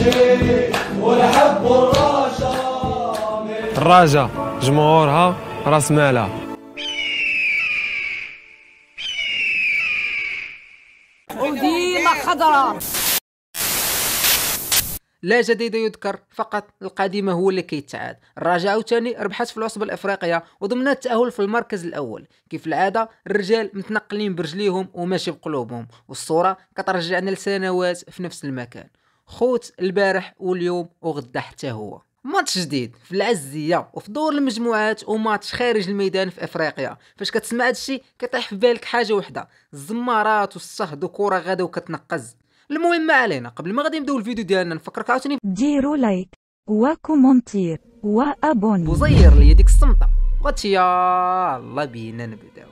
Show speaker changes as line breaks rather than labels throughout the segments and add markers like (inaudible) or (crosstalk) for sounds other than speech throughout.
الشيء ونحب جمهورها راس مالها وديما خضراء لا جديد يذكر فقط القديم هو اللي كيتعاد الرجاء عاوتاني ربحت في العصبه الافريقيه وضمن التاهل في المركز الاول كيف العاده الرجال متنقلين برجليهم وماشي بقلوبهم والصوره كترجعنا لسنوات في نفس المكان خوت البارح واليوم وغدا حتى هو ماتش جديد في العزيه وفي دور المجموعات وماتش خارج الميدان في افريقيا فاش كتسمع هادشي كطيح في بالك حاجه وحده الزمارات والصهد وكره غدا وكتنقز المهم ما علينا قبل ما غادي نبداو الفيديو ديالنا نفكرك عاوتاني ديروا لايك وكومونتير وابوني وزير لي ديك الصمته وغاتي الله بينا نبداو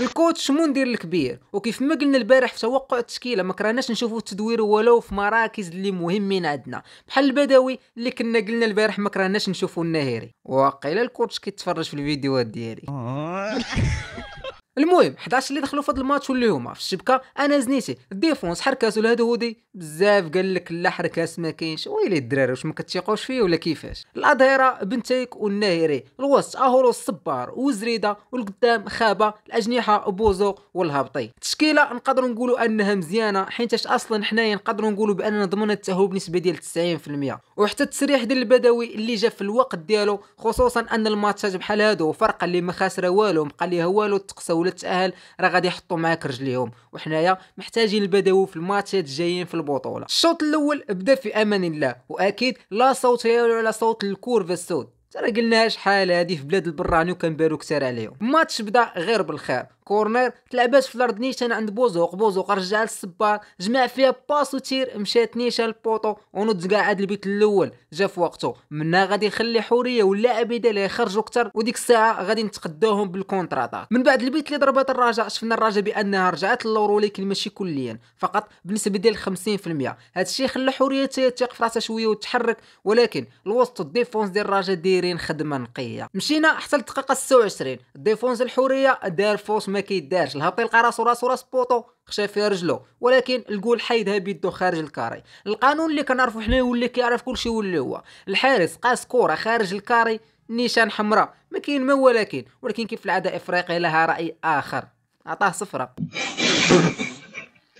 الكوتش مندير الكبير وكيف ما قلنا البارح في توقع التشكيله ما كرهناش نشوفوا التدوير ولو في مراكز اللي مهمين عندنا بحال البدوي اللي كنا قلنا البارح ما كرهناش نشوفوا النهيري واقيلا الكوتش كيتفرج في الفيديوهات ديالي (laughs) المهم 11 اللي دخلوا في هذا الماتش واللي هما في الشبكه انا زنيتي الديفونس حركاته الهدهودي بزاف قال لك لا حركاس ما كاينش ويلي الدراري واش ما كتيقوش فيه ولا كيفاش الاظهره بنتيك والناهري الوسط اهورو الصبار وزريده والقدام خابه الاجنحه بوزو والهابطي التشكيله نقدروا نقولوا انها مزيانه حيتاش اصلا حنايا نقدروا نقولوا باننا ضمننا التاهل بنسبه ديال 90% وحتى التسريح ديال البدوي اللي جا في الوقت ديالو خصوصا ان الماتشات بحال هادو فرقه اللي ما خاسره والو بقى ليها والو ولا تاهل راه غادي يحطوا معاك رجليهم وحنايا محتاجين البداو في الماتشات الجايين في البطوله الشوط الاول بدا في امان الله واكيد لا صوت يعلو على صوت الكورفا السود ترى قلناها شحال هذه في بلاد البراني وكنبارو كثر عليهم الماتش بدا غير بالخير كورنير تلعبات في الارض نيشان عند بوزوق بوزوق رجع للصبار جمع فيها باس وتير مشات نيشان البوطو ونض كاع عاد البيت الاول جا في وقته منها غادي يخلي حوريه واللاعب ديالها يخرجوا اكثر وديك الساعه غادي نتقداوهم بالكونتراتا من بعد البيت اللي ضربات الرجاء شفنا الرجاء بانها رجعت للور ولكن ماشي كليا فقط بنسبه ديال 50% هذا الشيء خلى حوريه تيثق في راسها شويه وتحرك ولكن الوسط الديفونس ديال الرجاء دايرين خدمه نقيه مشينا حتى الدقيقه 26 الديفونس الحوريه دار فوس ما كيدارش الهبطي لقى راسو راسو راس بوطو خشى فيها رجلو ولكن الجول حيدها بيدو خارج الكاري القانون اللي كنعرفو حنا واللي كيعرف كلشي واللي هو الحارس قاس كره خارج الكاري نيشان حمراء ما كاين ما ولكن ولكن كيف العاده افريقيا لها راي اخر عطاه صفره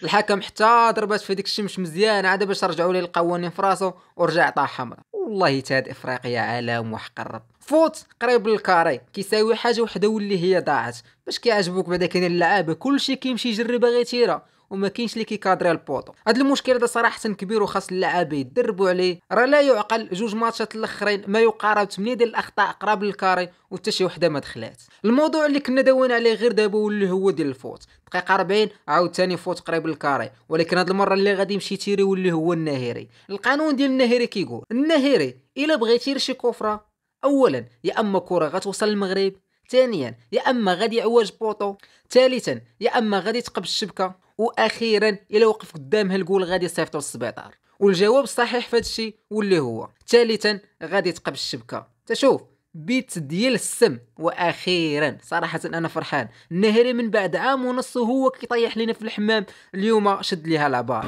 الحكم حتى ضربات في ديك الشمس مزيان عاد باش رجعوا ليه القوانين في راسو ورجع عطاه حمراء والله حتى هاد افريقيا عالم الرب فوت قريب للكاري كيساوي حاجه وحده واللي هي ضاعت باش كيعجبوك بعدا كاين اللعابه كلشي كيمشي يجري باغي تيره وما كاينش اللي كيكادري البوطو هذا المشكل هذا صراحه كبير وخاص اللاعبين يدربوا عليه راه لا يعقل جوج ماتشات الاخرين ما يقارب 8 ديال الاخطاء قراب للكاري وحتى شي وحده ما دخلات الموضوع اللي كنا داوين عليه غير دابا واللي هو ديال الفوت دقيقه 40 عاوتاني فوت قريب للكاري ولكن هذه المره اللي غادي يمشي تيري واللي هو النهيري القانون ديال النهيري كيقول النهيري الا بغيتي يتير شي كفره اولا يا اما كره غتوصل للمغرب ثانيا يا اما غادي يعوج بوطو ثالثا يا اما غادي تقب الشبكه واخيرا الى وقف قدامها نقول غادي يصيفطو للسبيطار والجواب الصحيح في هادشي واللي هو ثالثا غادي تقب الشبكه تشوف بيت ديال السم واخيرا صراحه انا فرحان النهري من بعد عام ونص وهو كيطيح لينا في الحمام اليوم شد ليها العبار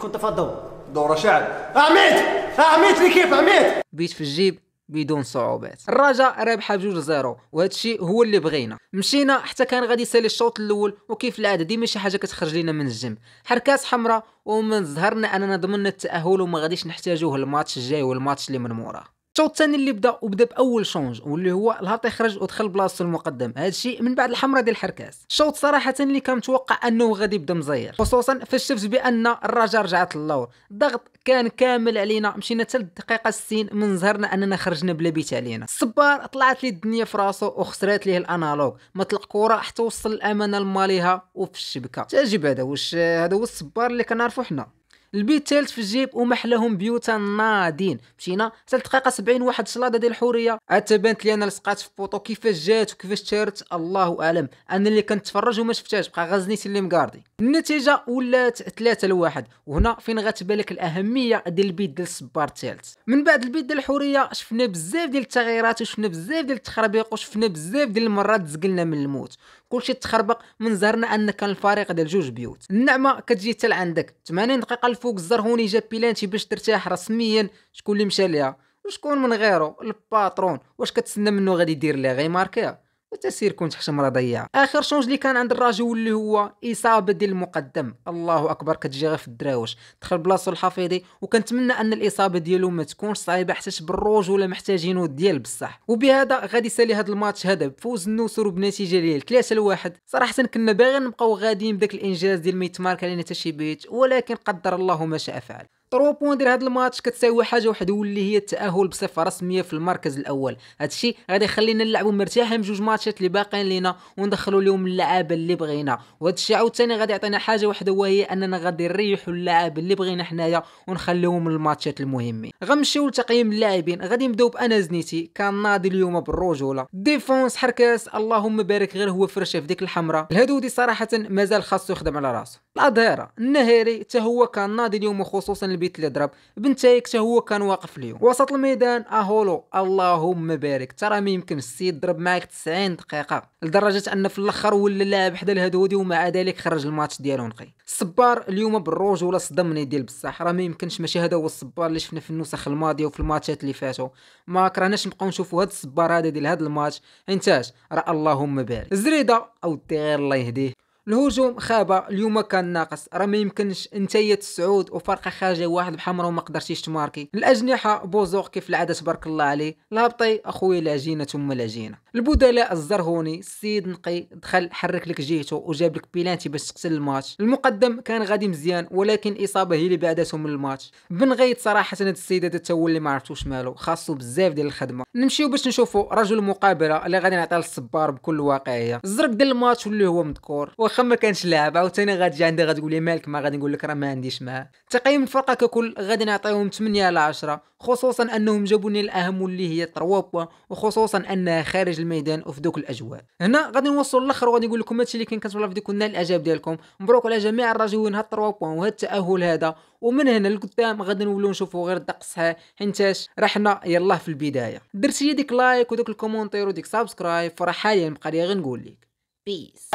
كنت في الدور دوره شعب عميت عميت لي كيف عميت بيت في الجيب بدون صعوبات الرجاء رابحه بجوج زيرو وهذا الشيء هو اللي بغينا مشينا حتى كان غادي يسالي الشوط الاول وكيف العاده ديما شي حاجه كتخرج لينا من الجيم حركات حمراء ومن ظهرنا اننا ضمننا التاهل وما غاديش نحتاجوه الماتش الجاي والماتش اللي من موراه الشوط الثاني اللي بدا وبدا باول شونج واللي هو الهاط خرج ودخل بلاصتو المقدم هذا الشيء من بعد الحمراء ديال الحركاس الشوط صراحه اللي كان متوقع انه غادي يبدا مزير خصوصا فاش شفت بان الرجاء رجعت للور الضغط كان كامل علينا مشينا حتى الدقيقه 60 من زهرنا اننا خرجنا بلا بيت علينا الصبار طلعت ليه الدنيا في راسو وخسرات ليه الانالوج ما طلق كره حتى وصل الامانه لماليها وفي الشبكه تعجب هذا واش هذا هو الصبار اللي كنعرفو حنا البيت الثالث في الجيب ومحلهم بيوتا نادين مشينا حتى الدقيقه 70 واحد الشلاضه ديال الحوريه عاد تبانت لي انا لصقات في بوطو كيفاش جات وكيفاش تارت الله اعلم انا اللي كنتفرج وما شفتهاش بقى غزنيتي اللي مكاردي النتيجه ولات 3 لواحد وهنا فين غتبالك الاهميه ديال البيت ديال الصبار الثالث من بعد البيت ديال الحوريه شفنا بزاف ديال التغييرات وشفنا بزاف ديال التخربيق وشفنا بزاف ديال المرات زقلنا من الموت كلشي تخربق من زرنا ان كان الفريق ديال جوج بيوت النعمه كتجي حتى لعندك 80 دقيقه الفوق الزرهوني جاب بيلانتي باش ترتاح رسميا شكون اللي مشى ليها وشكون من غيره الباترون واش كتسنى منه غادي يدير ليها غير ماركيها وتسير كون حشم مرة ضيعة اخر شونج اللي كان عند الراجل اللي هو اصابة ديال المقدم الله اكبر كتجي غير في الدراوش دخل بلاصو الحفيظي وكنتمنى ان الاصابة ديالو ما تكونش صعيبة حتى ولا محتاجينو ديال بصح وبهذا غادي يسالي هذا الماتش هذا بفوز النصر وبنتيجة ديال 3 لواحد صراحة كنا باغيين نبقاو غاديين بداك الانجاز ديال ميت مارك علينا حتى شي بيت ولكن قدر الله ما شاء فعل بوان ديال هذا الماتش كتساوي حاجه واحده واللي هي التاهل بصفه رسميه في المركز الاول هادشي غادي يخلينا نلعبوا مرتاحين بجوج ماتشات اللي باقيين لينا وندخلوا لهم اللعابه اللي بغينا وهادشي عاوتاني غادي يعطينا حاجه واحده وهي اننا غادي نريحوا اللعابه اللي بغينا حنايا ونخليهم للماتشات المهمين غنمشيو لتقييم اللاعبين غادي نبداو بانا زنيتي كان ناضي اليوم بالرجوله ديفونس حركاس اللهم بارك غير هو فرشه في ديك الحمراء الهدودي صراحه مازال خاصو يخدم على راسو الأديرة النهيري حتى هو كان ناضي اليوم وخصوصا البيت اللي ضرب بنتايك حتى هو كان واقف اليوم وسط الميدان اهولو اللهم بارك ترى ما يمكن السيد ضرب معاك 90 دقيقة لدرجة ان في الاخر ولا لاعب حدا الهدودي ومع ذلك خرج الماتش ديالو نقي الصبار اليوم بالرجولة صدمني ديال بصح راه ما يمكنش ماشي هذا هو الصبار اللي شفنا في النسخ الماضية وفي الماتشات اللي فاتوا ما كرهناش نبقاو نشوفوا هذا الصبار هذا ديال هذا الماتش انتاش راه اللهم بارك الزريدة او الدغير الله يهديه الهجوم خاب اليوم كان ناقص راه ما يمكنش انتهيت الصعود وفرقه خارجيه واحد بحمره وما قدرتيش تماركي الاجنحه بوزوق كيف العاده تبارك الله عليه الهبطي اخويا العجينه ثم العجينه البدلاء الزرهوني السيد نقي دخل حرك لك جهته وجاب لك بيلانتي باش تقتل الماتش المقدم كان غادي مزيان ولكن اصابه هي اللي بعدته من الماتش بن غيد صراحه هذا السيد هذا هو اللي ما عرفتوش مالو خاصو بزاف ديال الخدمه نمشيو باش نشوفوا رجل المقابله اللي غادي نعطي للصبار بكل واقعيه الزرق ديال الماتش واللي هو مذكور واخا ما كانش لاعب عاوتاني غتجي عندي غتقول لي مالك ما غادي نقول لك راه ما عنديش معاه تقييم الفرقه ككل غادي نعطيهم 8 على 10 خصوصا انهم جابوا لنا الاهم واللي هي تروابوا وخصوصا انها خارج الميدان وفي دوك الاجواء هنا غادي نوصل للاخر وغادي نقول لكم هادشي اللي كان كنتمنى الفيديو كنا الاعجاب ديالكم مبروك على جميع الراجوين هاد تروابوا وهاد التاهل هذا ومن هنا لقدام غادي نولوا نشوفوا غير الدق حيتاش رحنا يلاه في البدايه درتي ديك لايك ودوك الكومونتير وديك سبسكرايب فراه حاليا بقى لي غنقول لك peace.